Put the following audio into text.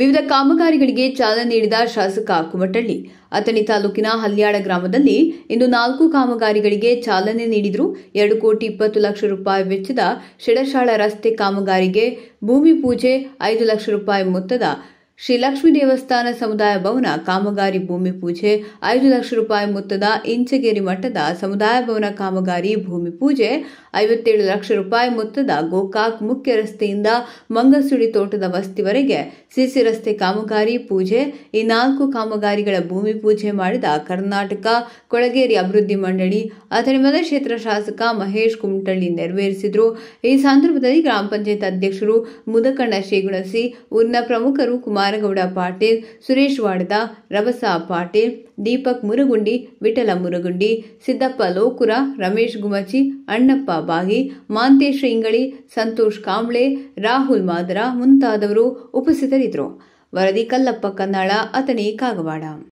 ವಿವಿಧ ಕಾಮಗಾರಿಗಳಿಗೆ ಚಾಲನೆ ನೀಡಿದ ಶಾಸಕ ಕುಮಟಳ್ಳಿ ಅಥಣಿ ತಾಲೂಕಿನ ಹಲ್ಯಾಳ ಗ್ರಾಮದಲ್ಲಿ ಇಂದು ನಾಲ್ಕು ಕಾಮಗಾರಿಗಳಿಗೆ ಚಾಲನೆ ನೀಡಿದರು ಎರಡು ಕೋಟಿ ಇಪ್ಪತ್ತು ಲಕ್ಷ ರೂಪಾಯಿ ವೆಚ್ಚದ ಶಿಡಶಾಳ ರಸ್ತೆ ಕಾಮಗಾರಿಗೆ ಭೂಮಿ ಪೂಜೆ ಐದು ಲಕ್ಷ ರೂಪಾಯಿ ಮೊತ್ತದ ಶ್ರೀ ಲಕ್ಷ್ಮೀ ದೇವಸ್ಥಾನ ಸಮುದಾಯ ಭವನ ಕಾಮಗಾರಿ ಭೂಮಿ ಪೂಜೆ ಐದು ಲಕ್ಷ ರೂಪಾಯಿ ಮೊತ್ತದ ಇಂಚಗೇರಿ ಮಠದ ಸಮುದಾಯ ಭವನ ಕಾಮಗಾರಿ ಭೂಮಿ ಪೂಜೆ ಐವತ್ತೇಳು ಲಕ್ಷ ರೂಪಾಯಿ ಮೊತ್ತದ ಗೋಕಾಕ್ ಮುಖ್ಯ ರಸ್ತೆಯಿಂದ ಮಂಗಸುಳಿ ತೋಟದ ವಸ್ತಿವರೆಗೆ ಸಿಸಿ ರಸ್ತೆ ಕಾಮಗಾರಿ ಪೂಜೆ ಈ ನಾಲ್ಕು ಕಾಮಗಾರಿಗಳ ಭೂಮಿ ಪೂಜೆ ಮಾಡಿದ ಕರ್ನಾಟಕ ಕೊಳಗೇರಿ ಅಭಿವೃದ್ಧಿ ಮಂಡಳಿ ಅಥಣಿ ಕ್ಷೇತ್ರ ಶಾಸಕ ಮಹೇಶ್ ಕುಮಟಳ್ಳಿ ನೆರವೇರಿಸಿದರು ಈ ಸಂದರ್ಭದಲ್ಲಿ ಗ್ರಾಮ ಪಂಚಾಯತ್ ಅಧ್ಯಕ್ಷರು ಮುದಕಣ್ಣ ಶ್ರೀಗುಣಸಿ ಊರಿನ ಪ್ರಮುಖರು ಕುಮಾರ್ ಕಾರಗೌಡ ಪಾಟೀಲ್ ಸುರೇಶ್ ವಾಡದ ರಭಸ ಪಾಟೀಲ್ ದೀಪಕ್ ಮುರುಗುಂಡಿ ವಿಠಲ ಮುರುಗುಂಡಿ ಸಿದ್ದಪ್ಪ ಲೋಕುರ ರಮೇಶ್ ಗುಮಚಿ ಅಣ್ಣಪ್ಪ ಬಾಗಿ ಮಾಂತೇಶ್ ಇಂಗಳಿ ಸಂತೋಷ್ ಕಾಂಬ್ಳೆ ರಾಹುಲ್ ಮಾದರ ಮುಂತಾದವರು ಉಪಸ್ಥಿತರಿದ್ದರು ವರದಿ ಕಲ್ಲಪ್ಪ ಕನ್ನಾಳ ಅತನಿ ಕಾಗವಾಡ